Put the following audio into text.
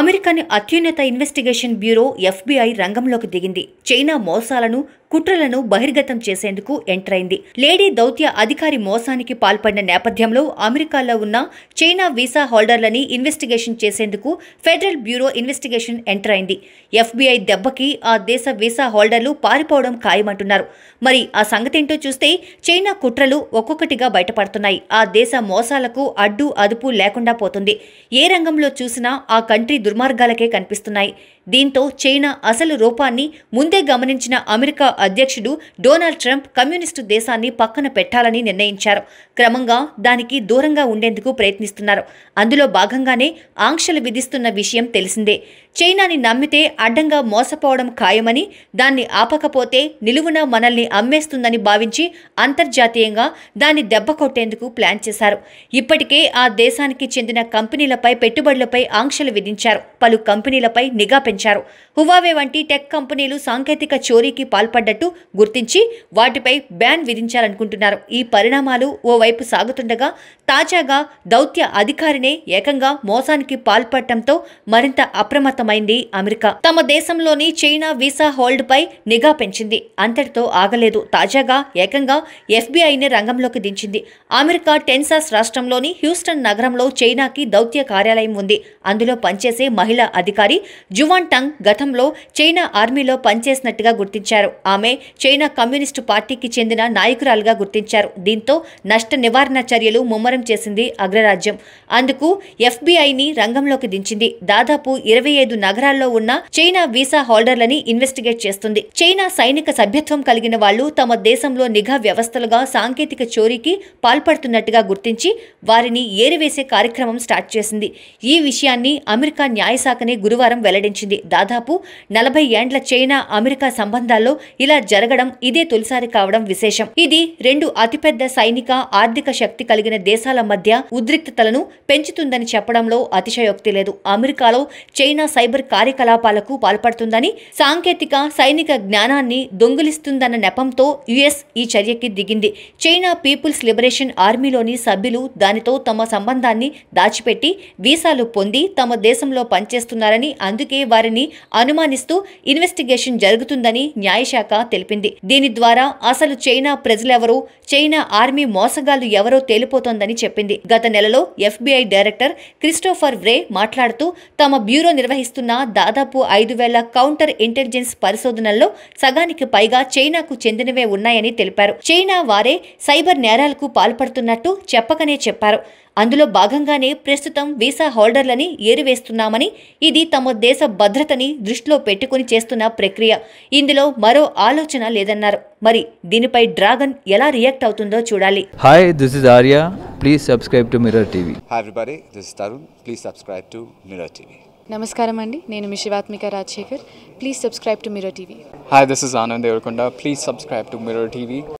అమెరికాని అత్యున్నత investigation bureau FBI రంగంలోకి దిగింది చైనా మోసాలను కుట్రలను బహిర్గతం చేసేందుకు ఎంటర్ అయింది లేడీ దౌత్య అధికారి మోసానికి పాల్పడిన నేపథ్యంలో అమెరికాలో ఉన్న చైనా వీసా హోల్డర్లని ఇన్వెస్టిగేషన్ చేసేందుకు ఫెడరల్ బ్యూరో ఇన్వెస్టిగేషన్ ఎంటర్ అయింది ఎఫ్బీఐ దెబ్బకి ఆ దేశ వీసా హోల్డర్లు పారిపోవడం ఖాయమంటున్నారు మరి ఆ సంగతేంటో చూస్తే చైనా కుట్రలు ఒక్కొక్కటిగా బయటపడుతున్నాయి ఆ దేశ మోసాలకు అడ్డు అదుపు లేకుండా పోతుంది ఏ రంగంలో చూసినా ఆ కంట్రీ దుర్మార్గాలకే కనిపిస్తున్నాయి దీంతో చైనా అసలు రూపాన్ని ముందే గమనించిన అమెరికా అధ్యక్షుడు డొనాల్డ్ ట్రంప్ కమ్యూనిస్టు దేశాన్ని పక్కన పెట్టాలని నిర్ణయించారు క్రమంగా దానికి దూరంగా ఉండేందుకు ప్రయత్నిస్తున్నారు అందులో భాగంగానే ఆంక్షలు విధిస్తున్న విషయం తెలిసిందే చైనాని నమ్మితే అడ్డంగా మోసపోవడం ఖాయమని దాన్ని ఆపకపోతే నిలువున మనల్ని అమ్మేస్తుందని భావించి అంతర్జాతీయంగా దాన్ని దెబ్బకొట్టేందుకు ప్లాన్ చేశారు ఇప్పటికే ఆ దేశానికి చెందిన కంపెనీలపై పెట్టుబడులపై ఆంక్షలు విధించారు పలు కంపెనీలపై నిఘా పెంచారు హువావే వంటి టెక్ కంపెనీలు సాంకేతిక చోరీకి పాల్పడ్డట్టు గుర్తించి వాటిపై బ్యాన్ విధించాలనుకుంటున్నారు ఈ పరిణామాలు ఓవైపు సాగుతుండగా తాజాగా దౌత్య అధికారినే ఏకంగా మోసానికి పాల్పడటంతో మరింత అప్రమత్తం కీలకమైంది అమెరికా తమ దేశంలోని చైనా వీసా హోల్డ్పై నిఘా పెంచింది అంతటితో ఆగలేదు తాజాగా ఏకంగా ఎఫ్బీఐని రంగంలోకి దించింది అమెరికా టెన్సాస్ రాష్ట్రంలోని హ్యూస్టన్ నగరంలో చైనాకి దౌత్య కార్యాలయం ఉంది అందులో పనిచేసే మహిళా అధికారి జువాన్ టంగ్ గతంలో చైనా ఆర్మీలో పనిచేసినట్టుగా గుర్తించారు ఆమె చైనా కమ్యూనిస్టు పార్టీకి చెందిన నాయకురాలుగా గుర్తించారు దీంతో నష్ట నివారణ చర్యలు ముమ్మరం చేసింది అగ్రరాజ్యం అందుకు ఎఫ్బిఐని రంగంలోకి దించింది దాదాపు ఇరవై ఐదు ఐదు నగరాల్లో ఉన్న చైనా వీసా హోల్డర్లని ఇన్వెస్టిగేట్ చేస్తుంది చైనా సైనిక సభ్యత్వం కలిగిన వాళ్ళు తమ దేశంలో నిఘా వ్యవస్థలుగా సాంకేతిక చోరీకి పాల్పడుతున్నట్టుగా గుర్తించి వారిని ఏరివేసే కార్యక్రమం స్టార్ట్ చేసింది ఈ విషయాన్ని అమెరికా న్యాయశాఖనే గురువారం వెల్లడించింది దాదాపు నలభై ఏండ్ల చైనా అమెరికా సంబంధాల్లో ఇలా జరగడం ఇదే తొలిసారి కావడం విశేషం ఇది రెండు అతిపెద్ద సైనిక ఆర్థిక శక్తి కలిగిన దేశాల మధ్య ఉద్రిక్తతలను పెంచుతుందని చెప్పడంలో అతిశయోక్తి లేదు అమెరికాలో చైనా సైబర్ కార్యకలాపాలకు పాల్పడుతుందని సాంకేతిక సైనిక జ్ఞానాన్ని దొంగిలిస్తుందన్న నెపంతో యుఎస్ ఈ చర్యకి దిగింది చైనా పీపుల్స్ లిబరేషన్ ఆర్మీలోని సభ్యులు దానితో తమ సంబంధాన్ని దాచిపెట్టి వీసాలు పొంది తమ దేశంలో పనిచేస్తున్నారని అందుకే వారిని అనుమానిస్తూ ఇన్వెస్టిగేషన్ జరుగుతుందని న్యాయశాఖ తెలిపింది దీని ద్వారా అసలు చైనా ప్రజలెవరో చైనా ఆర్మీ మోసగాళ్లు ఎవరో తేలిపోతోందని చెప్పింది గత నెలలో ఎఫ్బీఐ డైరెక్టర్ క్రిస్టోఫర్ వ్రే మాట్లాడుతూ తమ బ్యూరో నిర్వహిస్తున్న నిర్వహిస్తున్న దాదాపు ఐదు వేల కౌంటర్ ఇంటెలిజెన్స్ పరిశోధనల్లో సగానికి పైగా చైనాకు చెందినవే ఉన్నాయని తెలిపారు చైనా వారే సైబర్ నేరాలకు పాల్పడుతున్నట్టు చెప్పకనే చెప్పారు అందులో భాగంగానే ప్రస్తుతం వీసా హోల్డర్లని ఏరివేస్తున్నామని ఇది తమ దేశ భద్రతని దృష్టిలో పెట్టుకుని చేస్తున్న ప్రక్రియ ఇందులో మరో ఆలోచన లేదన్నారు మరి దీనిపై డ్రాగన్ ఎలా రియాక్ట్ అవుతుందో చూడాలి hi this is Arya please subscribe to Mirror TV hi everybody this is Tarun please subscribe to Mirror TV నమస్కారం అండి నేను మీ Shivathmika Rajasekhar please subscribe to Mirror TV hi this is Anand Deverakonda please subscribe to Mirror TV